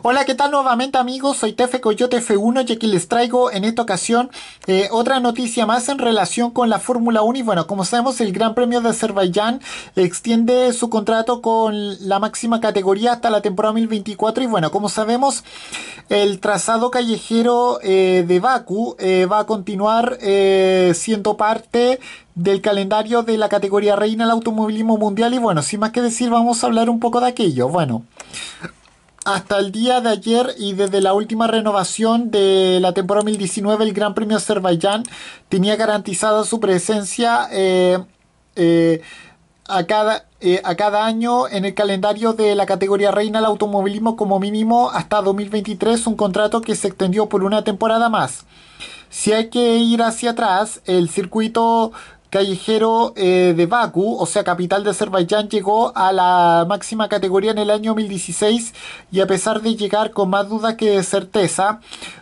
Hola, ¿qué tal nuevamente amigos? Soy Tefe Coyote F1 y aquí les traigo en esta ocasión eh, otra noticia más en relación con la Fórmula 1 y bueno, como sabemos el Gran Premio de Azerbaiyán extiende su contrato con la máxima categoría hasta la temporada 2024 y bueno, como sabemos el trazado callejero eh, de Baku eh, va a continuar siendo parte del calendario de la categoría reina del automovilismo mundial y bueno, sin más que decir vamos a hablar un poco de aquello. Bueno hasta el día de ayer y desde la última renovación de la temporada 2019 el Gran Premio Azerbaiyán tenía garantizada su presencia eh, eh, a, cada, eh, a cada año en el calendario de la categoría reina del automovilismo como mínimo hasta 2023, un contrato que se extendió por una temporada más. Si hay que ir hacia atrás, el circuito callejero eh, de Baku, o sea, capital de Azerbaiyán, llegó a la máxima categoría en el año 2016 y a pesar de llegar con más duda que certeza,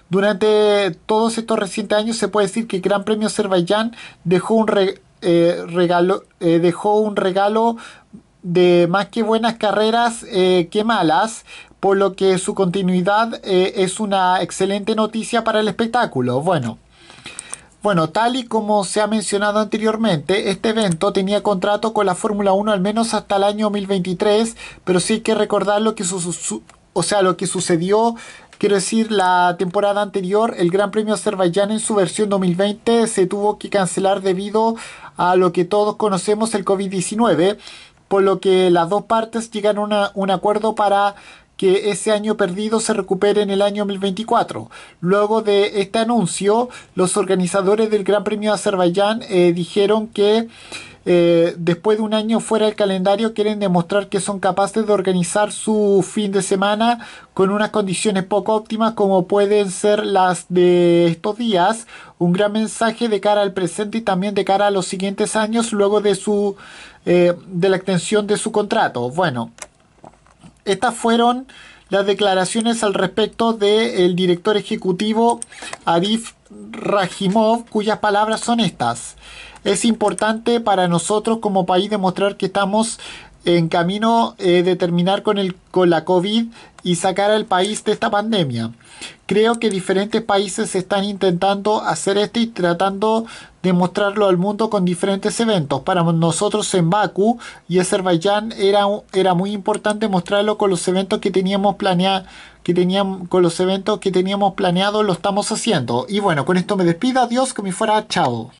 durante todos estos recientes años se puede decir que Gran Premio Azerbaiyán dejó un, eh, regalo, eh, dejó un regalo de más que buenas carreras que malas, por lo que su continuidad es una excelente noticia para el espectáculo. Bueno. Bueno, tal y como se ha mencionado anteriormente, este evento tenía contrato con la Fórmula 1 al menos hasta el año 2023, pero sí hay que recordar lo que, o sea, lo que sucedió Quiero decir, la temporada anterior, el Gran Premio Azerbaiyán en su versión 2020 se tuvo que cancelar debido a lo que todos conocemos el COVID-19, por lo que las dos partes llegaron a un acuerdo para que ese año perdido se recupere en el año 2024. Luego de este anuncio, los organizadores del Gran Premio de Azerbaiyán eh, dijeron que eh, después de un año fuera del calendario quieren demostrar que son capaces de organizar su fin de semana con unas condiciones poco óptimas como pueden ser las de estos días. Un gran mensaje de cara al presente y también de cara a los siguientes años luego de su eh, de la extensión de su contrato. Bueno, estas fueron las declaraciones al respecto del director ejecutivo Arif Rajimov, cuyas palabras son estas. Es importante para nosotros como país demostrar que estamos en camino eh, de terminar con, el, con la COVID y sacar al país de esta pandemia. Creo que diferentes países están intentando hacer esto y tratando de mostrarlo al mundo con diferentes eventos. Para nosotros en Bakú y Azerbaiyán era, era muy importante mostrarlo con los eventos que teníamos planeado que teníamos con los eventos que teníamos planeado lo estamos haciendo. Y bueno, con esto me despido, adiós, que me fuera, chao.